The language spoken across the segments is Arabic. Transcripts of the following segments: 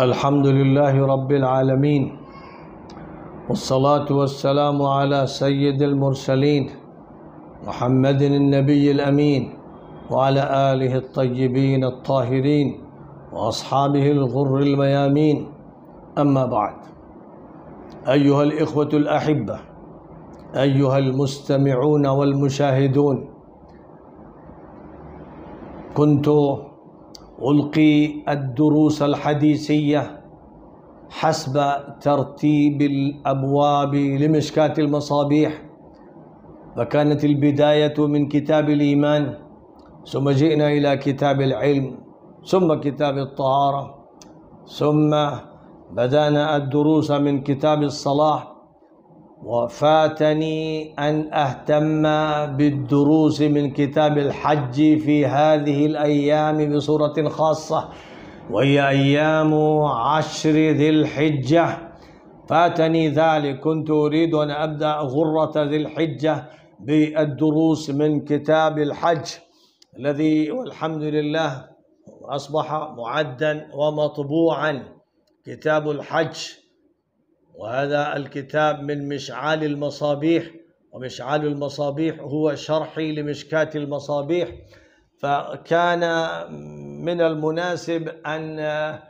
الحمد لله رب العالمين والصلاة والسلام على سيد المرسلين محمد النبي الأمين وعلى آله الطيبين الطاهرين وأصحابه الغر الميامين أما بعد أيها الإخوة الأحبة أيها المستمعون والمشاهدون كنت ألقي الدروس الحديثية حسب ترتيب الأبواب لمشكاة المصابيح فكانت البداية من كتاب الإيمان ثم جئنا إلى كتاب العلم ثم كتاب الطهارة ثم بدأنا الدروس من كتاب الصلاح وفاتني أن أهتم بالدروس من كتاب الحج في هذه الأيام بصورة خاصة وهي أيام عشر ذي الحجة فاتني ذلك كنت أريد أن أبدأ غرة ذي الحجة بالدروس من كتاب الحج الذي والحمد لله أصبح معدا ومطبوعا كتاب الحج وهذا الكتاب من مشعال المصابيح ومشعال المصابيح هو شرحي لمشكاة المصابيح فكان من المناسب أن آه،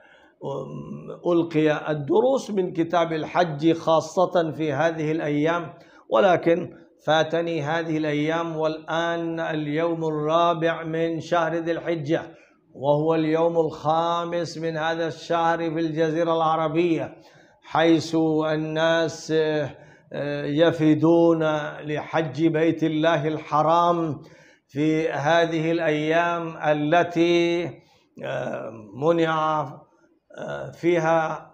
ألقي الدروس من كتاب الحج خاصة في هذه الأيام ولكن فاتني هذه الأيام والآن اليوم الرابع من شهر ذي الحجة وهو اليوم الخامس من هذا الشهر في الجزيرة العربية حيث الناس آه، يفدون لحج بيت الله الحرام في هذه الأيام التي آه، منع آه، فيها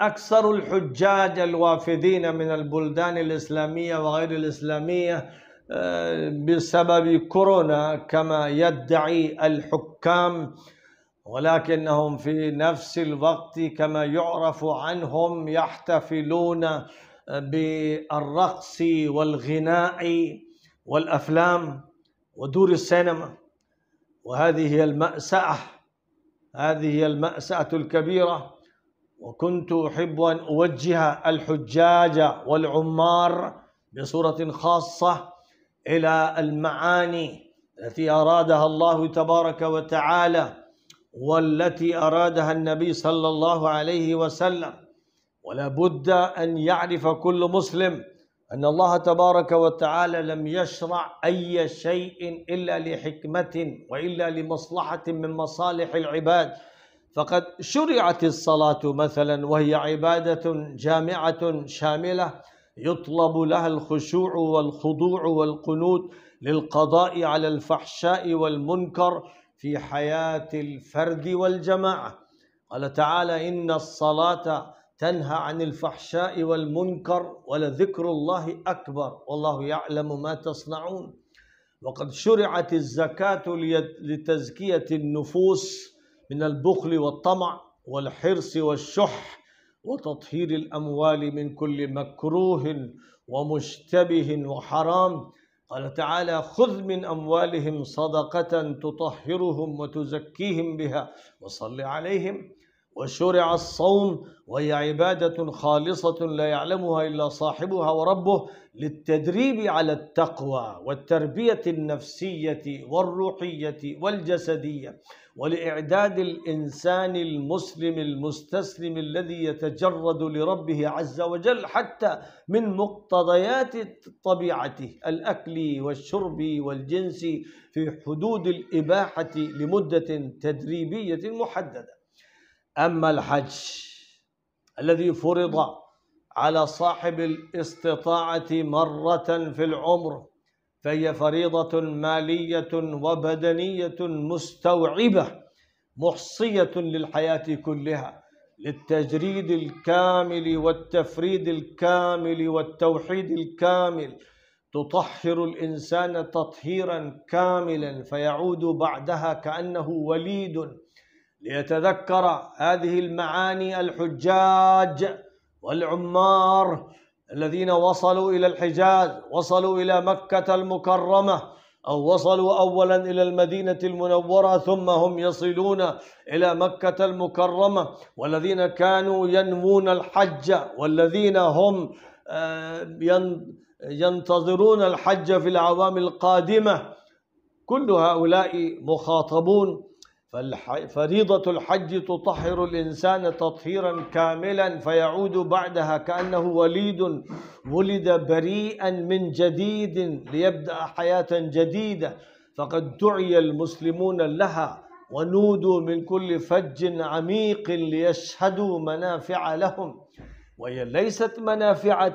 أكثر الحجاج الوافدين من البلدان الإسلامية وغير الإسلامية بسبب كورونا كما يدعي الحكام ولكنهم في نفس الوقت كما يعرف عنهم يحتفلون بالرقص والغناء والافلام ودور السينما وهذه هي المأساة هذه هي المأساة الكبيرة وكنت أحب أن أوجه الحجاج والعمار بصورة خاصة إلى المعاني التي أرادها الله تبارك وتعالى والتي أرادها النبي صلى الله عليه وسلم ولا بد أن يعرف كل مسلم أن الله تبارك وتعالى لم يشرع أي شيء إلا لحكمة وإلا لمصلحة من مصالح العباد فقد شرعت الصلاة مثلا وهي عبادة جامعة شاملة يطلب لها الخشوع والخضوع والقنوت للقضاء على الفحشاء والمنكر في حياة الفرد والجماعة قال تعالى إن الصلاة تنهى عن الفحشاء والمنكر ولذكر الله أكبر والله يعلم ما تصنعون وقد شرعت الزكاة لتزكية النفوس من البخل والطمع والحرص والشح وتطهير الأموال من كل مكروه ومشتبه وحرام قال تعالى خذ من أموالهم صدقة تطهرهم وتزكيهم بها وصل عليهم وشرع الصوم وهي عبادة خالصة لا يعلمها إلا صاحبها وربه للتدريب على التقوى والتربية النفسية والروحية والجسدية ولإعداد الإنسان المسلم المستسلم الذي يتجرد لربه عز وجل حتى من مقتضيات طبيعته الأكل والشرب والجنس في حدود الإباحة لمدة تدريبية محددة أما الحج الذي فرض على صاحب الاستطاعة مرة في العمر فهي فريضة مالية وبدنية مستوعبة محصية للحياة كلها للتجريد الكامل والتفريد الكامل والتوحيد الكامل تطهر الإنسان تطهيرا كاملا فيعود بعدها كأنه وليد ليتذكر هذه المعاني الحجاج والعمار الذين وصلوا إلى الحجاز وصلوا إلى مكة المكرمة أو وصلوا أولا إلى المدينة المنورة ثم هم يصلون إلى مكة المكرمة والذين كانوا ينوون الحج والذين هم آه، ينتظرون الحج في العوام القادمة كل هؤلاء مخاطبون فريضة الحج تطهر الإنسان تطهيرا كاملا فيعود بعدها كأنه وليد ولد بريئا من جديد ليبدأ حياة جديدة فقد دعي المسلمون لها ونودوا من كل فج عميق ليشهدوا منافع لهم وهي ليست منافع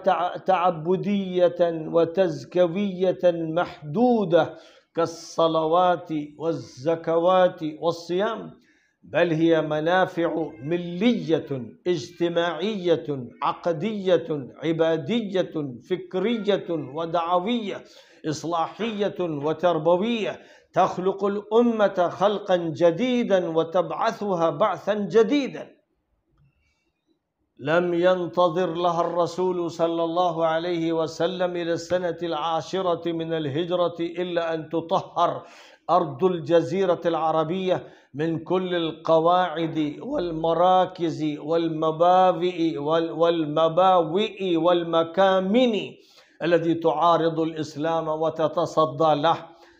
تعبدية وتزكوية محدودة كالصلوات والزكوات والصيام بل هي منافع ملية اجتماعية عقدية عبادية فكرية ودعوية إصلاحية وتربوية تخلق الأمة خلقا جديدا وتبعثها بعثا جديدا لم ينتظر لها الرسول صلى الله عليه وسلم إلى السنة العاشرة من الهجرة إلا أن تطهر أرض الجزيرة العربية من كل القواعد والمراكز والمبادئ والمباوئ والمكامن الذي تعارض الإسلام وتتصدى له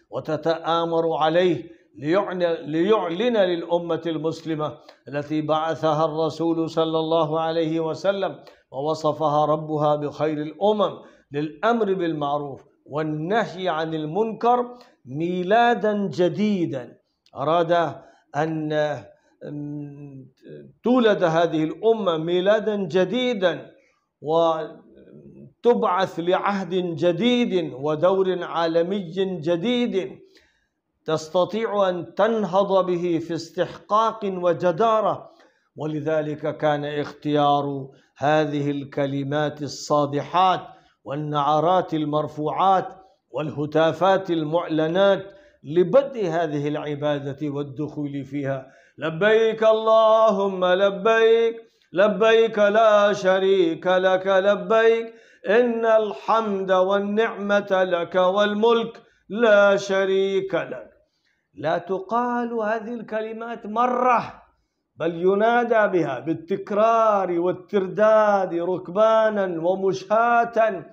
وتتآمر عليه ليعلن للأمة المسلمة التي بعثها الرسول صلى الله عليه وسلم ووصفها ربها بخير الأمم للأمر بالمعروف والنهي عن المنكر ميلادا جديدا أراد أن تولد هذه الأمة ميلادا جديدا وتبعث لعهد جديد ودور عالمي جديد تستطيع أن تنهض به في استحقاق وجدارة ولذلك كان اختيار هذه الكلمات الصادحات والنعرات المرفوعات والهتافات المعلنات لبدء هذه العبادة والدخول فيها لبيك اللهم لبيك لبيك لا شريك لك لبيك إن الحمد والنعمة لك والملك لا شريك لك لا تقال هذه الكلمات مرة بل ينادى بها بالتكرار والترداد ركبانا ومشاة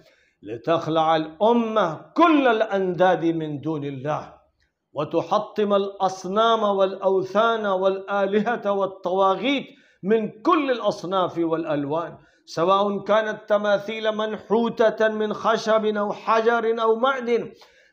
لتخلع الأمة كل الأنداد من دون الله وتحطم الأصنام والأوثان والآلهة والطواغيت من كل الأصناف والألوان سواء كانت تماثيل منحوتة من خشب أو حجر أو معدن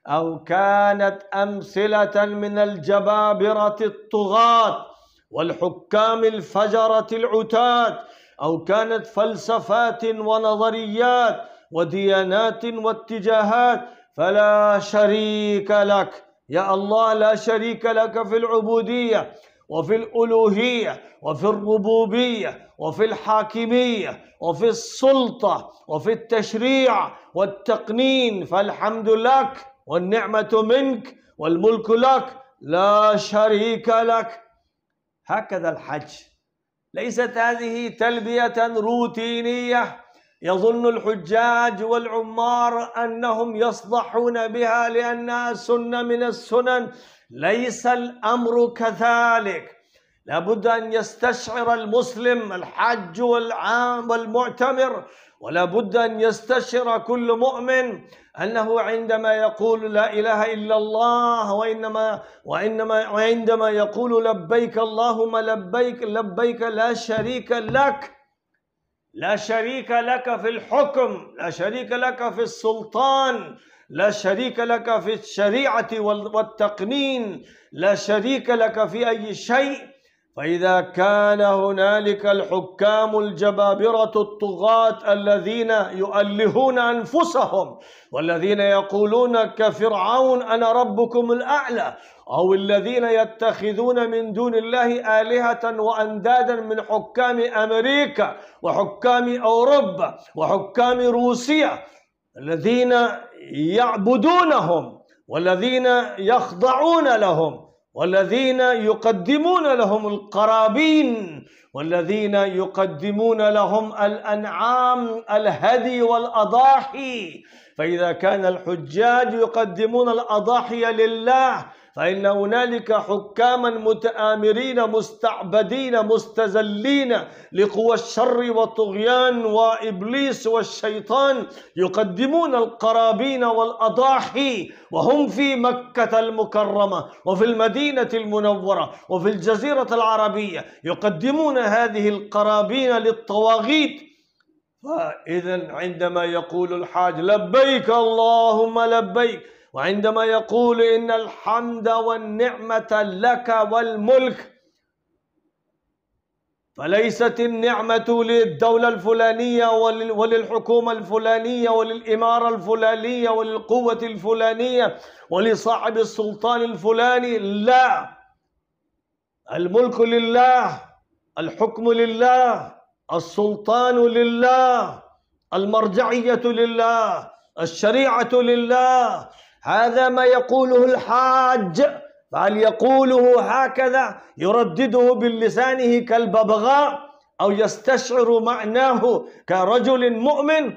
أو كانت أمثلة من الجبابرة الطغاة والحكام الفجرة العتاة أو كانت فلسفات ونظريات وديانات واتجاهات فلا شريك لك يا الله لا شريك لك في العبودية وفي الألوهية وفي الربوبية وفي الحاكمية وفي السلطة وفي التشريع والتقنين فالحمد لك والنعمة منك والملك لك لا شريك لك هكذا الحج ليست هذه تلبية روتينية يظن الحجاج والعمار أنهم يصدحون بها لأنها سنة من السنن ليس الأمر كذلك لابد أن يستشعر المسلم الحاج والعام والمعتمر ولا بد أن يستشعر كل مؤمن أنه عندما يقول لا إله إلا الله وإنما وإنما وعندما يقول لبيك اللهم لبيك لبيك لا شريك لك لا شريك لك في الحكم لا شريك لك في السلطان لا شريك لك في الشريعة والتقنين لا شريك لك في أي شيء فإذا كان هنالك الحكام الجبابرة الطغاة الذين يؤلهون أنفسهم والذين يقولون كفرعون أنا ربكم الأعلى أو الذين يتخذون من دون الله آلهة وأندادا من حكام أمريكا وحكام أوروبا وحكام روسيا الذين يعبدونهم والذين يخضعون لهم والذين يقدمون لهم القرابين والذين يقدمون لهم الأنعام الهدي والأضاحي فإذا كان الحجاج يقدمون الأضاحي لله فإن هنالك حكاما متآمرين مستعبدين مستزلين لقوى الشر والطغيان وإبليس والشيطان يقدمون القرابين والأضاحي وهم في مكة المكرمة وفي المدينة المنورة وفي الجزيرة العربية يقدمون هذه القرابين للطواغيت فإذا عندما يقول الحاج لبيك اللهم لبيك وعندما يقول إن الحمد والنعمة لك والملك فليست النعمة للدولة الفلانية وللحكومة الفلانية وللإمارة الفلانية وللقوة الفلانية ولصاحب السلطان الفلاني لا الملك لله الحكم لله السلطان لله المرجعية لله الشريعة لله هذا ما يقوله الحاج فهل يقوله هكذا يردده بلسانه كالببغاء أو يستشعر معناه كرجل مؤمن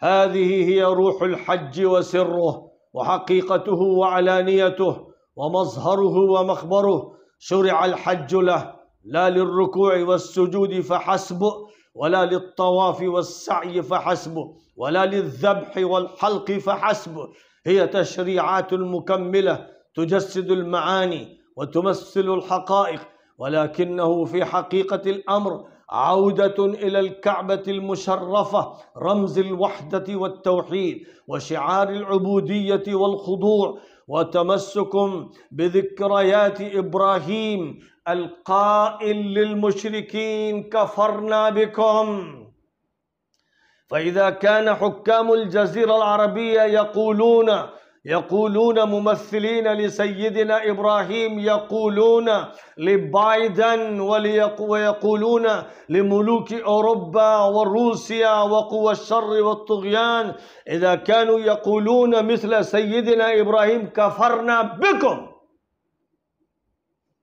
هذه هي روح الحج وسره وحقيقته وعلانيته ومظهره ومخبره شرع الحج له لا للركوع والسجود فحسب ولا للطواف والسعي فحسب ولا للذبح والحلق فحسب هي تشريعات مكملة تجسد المعاني وتمثل الحقائق ولكنه في حقيقة الأمر عودة إلى الكعبة المشرفة رمز الوحدة والتوحيد وشعار العبودية والخضوع وتمسك بذكريات إبراهيم القائل للمشركين كفرنا بكم فإذا كان حكام الجزيرة العربية يقولون يقولون ممثلين لسيدنا إبراهيم يقولون لبايدن ويقولون لملوك أوروبا وروسيا وقوى الشر والطغيان إذا كانوا يقولون مثل سيدنا إبراهيم كفرنا بكم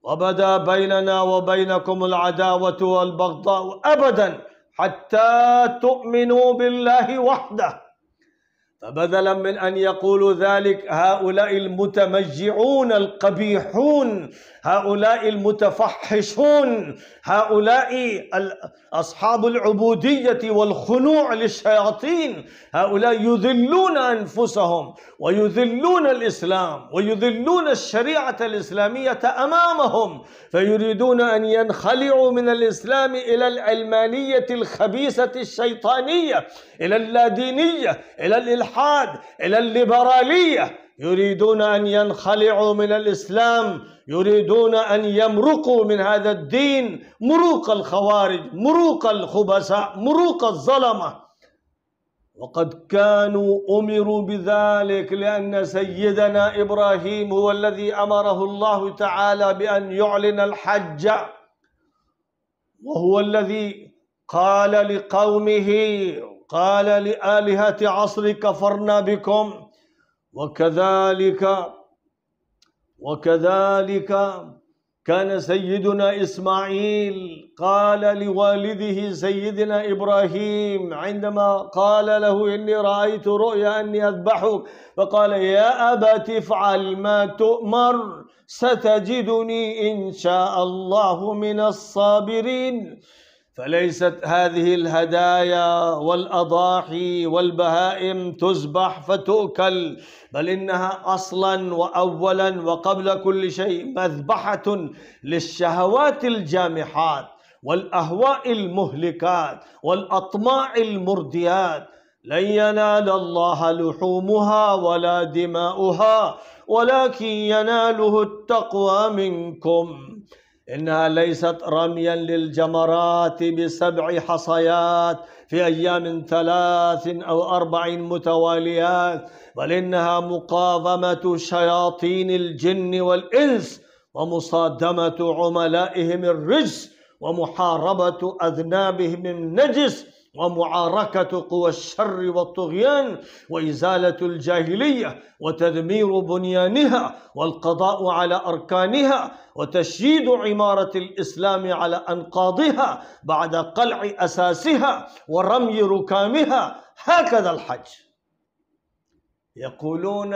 وبدا بيننا وبينكم العداوة والبغضاء أبداً حتى تؤمنوا بالله وحده فبدلا من أن يقولوا ذلك هؤلاء المتمجعون القبيحون هؤلاء المتفحشون هؤلاء أصحاب العبودية والخنوع للشياطين هؤلاء يذلون أنفسهم ويذلون الإسلام ويذلون الشريعة الإسلامية أمامهم فيريدون أن ينخلعوا من الإسلام إلى العلمانية الخبيثة الشيطانية إلى اللادينية إلى الإلحاد الإلحاد إلى الليبرالية يريدون أن ينخلعوا من الإسلام يريدون أن يمرقوا من هذا الدين مروق الخوارج مروق الخبثاء مروق الظلمة وقد كانوا أمروا بذلك لأن سيدنا إبراهيم هو الذي أمره الله تعالى بأن يعلن الحج وهو الذي قال لقومه قال لآلهة عصر كفرنا بكم وكذلك وكذلك كان سيدنا إسماعيل قال لوالده سيدنا إبراهيم عندما قال له إني رأيت رؤيا أني أذبحك فقال يا أبت افعل ما تؤمر ستجدني إن شاء الله من الصابرين فليست هذه الهدايا والاضاحي والبهائم تذبح فتؤكل بل انها اصلا واولا وقبل كل شيء مذبحه للشهوات الجامحات والاهواء المهلكات والاطماع المرديات لن ينال الله لحومها ولا دماؤها ولكن يناله التقوى منكم إنها ليست رميا للجمرات بسبع حصيات في أيام ثلاث أو أربع متواليات بل إنها مقاومة شياطين الجن والإنس ومصادمة عملائهم الرجس ومحاربة أذنابهم النجس ومعاركة قوى الشر والطغيان وإزالة الجاهلية وتدمير بنيانها والقضاء على أركانها وتشييد عمارة الإسلام على أنقاضها بعد قلع أساسها ورمي ركامها هكذا الحج يقولون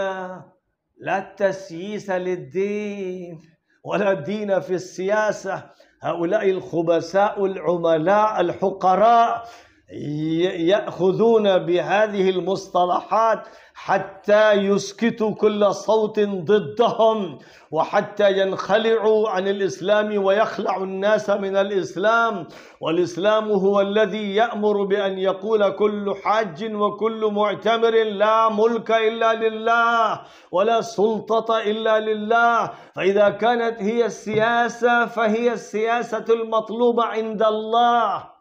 لا تسييس للدين ولا دين في السياسة هؤلاء الخبثاء العملاء الحقراء ياخذون بهذه المصطلحات حتى يسكتوا كل صوت ضدهم وحتى ينخلعوا عن الاسلام ويخلعوا الناس من الاسلام والاسلام هو الذي يامر بان يقول كل حاج وكل معتمر لا ملك الا لله ولا سلطه الا لله فاذا كانت هي السياسه فهي السياسه المطلوبه عند الله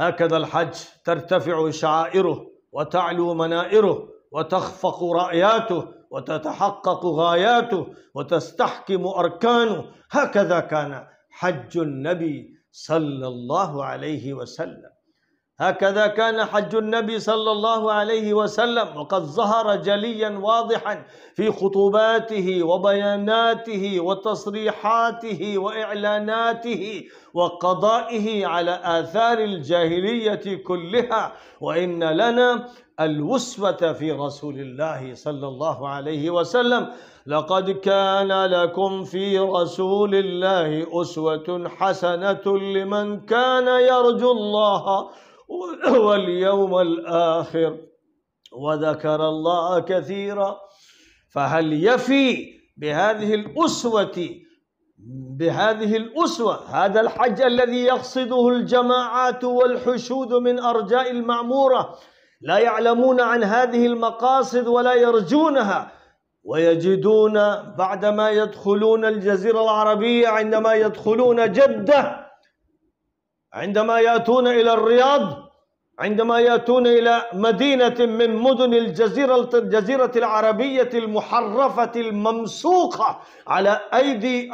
هكذا الحج ترتفع شعائره وتعلو منائره وتخفق راياته وتتحقق غاياته وتستحكم اركانه هكذا كان حج النبي صلى الله عليه وسلم هكذا كان حج النبي صلى الله عليه وسلم وقد ظهر جليا واضحا في خطباته وبياناته وتصريحاته واعلاناته وقضائه على اثار الجاهليه كلها وان لنا الوسوه في رسول الله صلى الله عليه وسلم لقد كان لكم في رسول الله اسوه حسنه لمن كان يرجو الله واليوم الآخر وذكر الله كثيرا فهل يفي بهذه الأسوة بهذه الأسوة هذا الحج الذي يقصده الجماعات والحشود من أرجاء المعمورة لا يعلمون عن هذه المقاصد ولا يرجونها ويجدون بعدما يدخلون الجزيرة العربية عندما يدخلون جدة عندما يأتون إلى الرياض عندما يأتون إلى مدينة من مدن الجزيرة الجزيرة العربية المحرفة الممسوقة على أيدي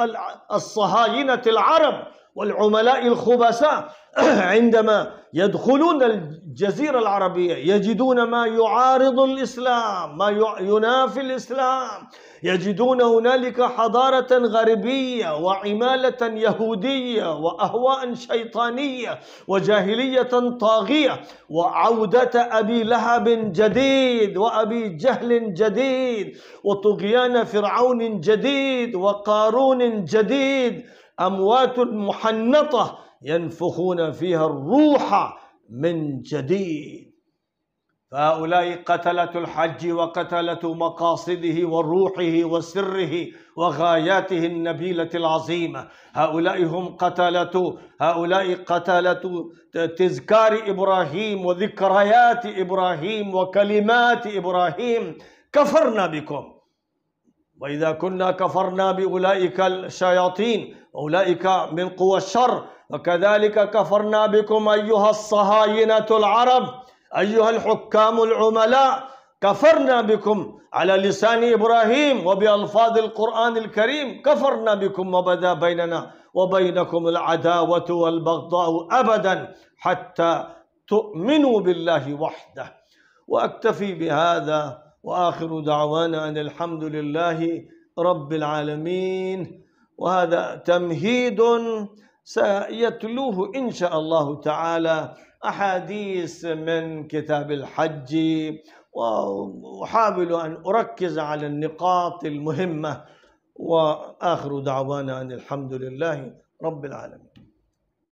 الصهاينة العرب والعملاء الخبساء عندما يدخلون الجزيرة العربية يجدون ما يعارض الإسلام ما ينافي الإسلام يجدون هنالك حضارة غربية وعمالة يهودية وأهواء شيطانية وجاهلية طاغية وعودة أبي لهب جديد وأبي جهل جديد وطغيان فرعون جديد وقارون جديد أموات محنطة ينفخون فيها الروح من جديد فهؤلاء قتلة الحج وقتلة مقاصده وروحه وسره وغاياته النبيلة العظيمة هؤلاء هم قتلة هؤلاء قتلة تذكار إبراهيم وذكريات إبراهيم وكلمات إبراهيم كفرنا بكم وإذا كنا كفرنا بأولئك الشياطين أولئك من قوى الشر وكذلك كفرنا بكم أيها الصهاينة العرب أيها الحكام العملاء كفرنا بكم على لسان إبراهيم وبألفاظ القرآن الكريم كفرنا بكم وبدا بيننا وبينكم العداوة والبغضاء أبدا حتى تؤمنوا بالله وحده وأكتفي بهذا وآخر دعوانا أن الحمد لله رب العالمين وهذا تمهيد سيتلوه إن شاء الله تعالى أحاديث من كتاب الحج وأحاول أن أركز على النقاط المهمة وآخر دعوانا أن الحمد لله رب العالمين